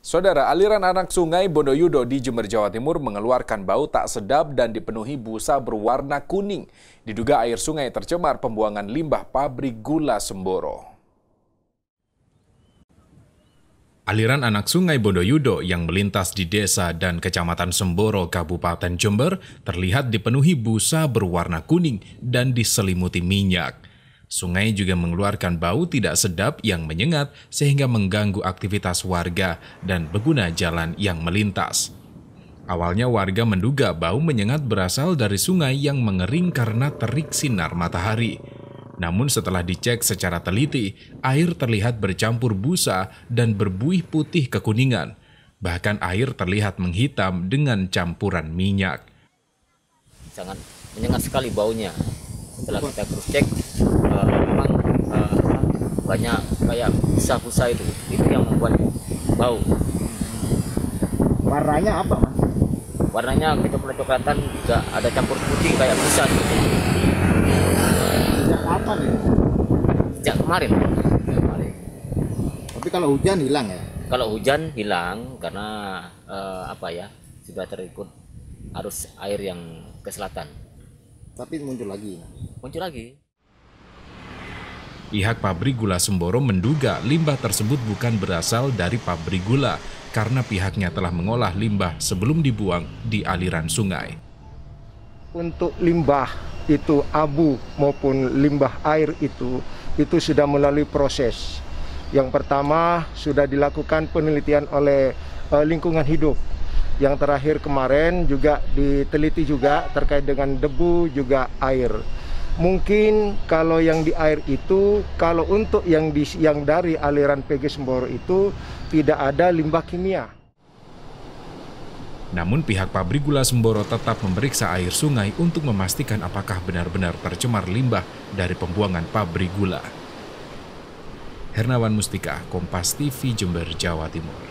Saudara, aliran anak sungai Bondoyudo di Jember, Jawa Timur mengeluarkan bau tak sedap dan dipenuhi busa berwarna kuning. Diduga air sungai tercemar pembuangan limbah pabrik gula Semboro. Aliran anak sungai Bondoyudo yang melintas di desa dan kecamatan Semboro, Kabupaten Jember, terlihat dipenuhi busa berwarna kuning dan diselimuti minyak. Sungai juga mengeluarkan bau tidak sedap yang menyengat sehingga mengganggu aktivitas warga dan pengguna jalan yang melintas. Awalnya warga menduga bau menyengat berasal dari sungai yang mengering karena terik sinar matahari. Namun setelah dicek secara teliti, air terlihat bercampur busa dan berbuih putih kekuningan. Bahkan air terlihat menghitam dengan campuran minyak. Sangat menyengat sekali baunya. Setelah kita cross banyak kayak busa-busa itu itu yang membuat bau warnanya apa mas warnanya kecoklat-coklatan juga ada campur putih kayak busa gitu sejak kapan ya sejak kemarin kemarin tapi kalau hujan hilang ya kalau hujan hilang karena eh, apa ya sudah terikut arus air yang ke selatan tapi muncul lagi muncul lagi Pihak pabrik gula Semboro menduga limbah tersebut bukan berasal dari pabrik gula karena pihaknya telah mengolah limbah sebelum dibuang di aliran sungai. Untuk limbah itu abu maupun limbah air itu itu sudah melalui proses. Yang pertama sudah dilakukan penelitian oleh uh, lingkungan hidup. Yang terakhir kemarin juga diteliti juga terkait dengan debu juga air mungkin kalau yang di air itu kalau untuk yang di yang dari aliran PG Semboro itu tidak ada limbah kimia. Namun pihak pabrik gula Semboro tetap memeriksa air sungai untuk memastikan apakah benar-benar tercemar limbah dari pembuangan pabrik gula. Hernawan Mustika, Kompas TV Jember, Jawa Timur.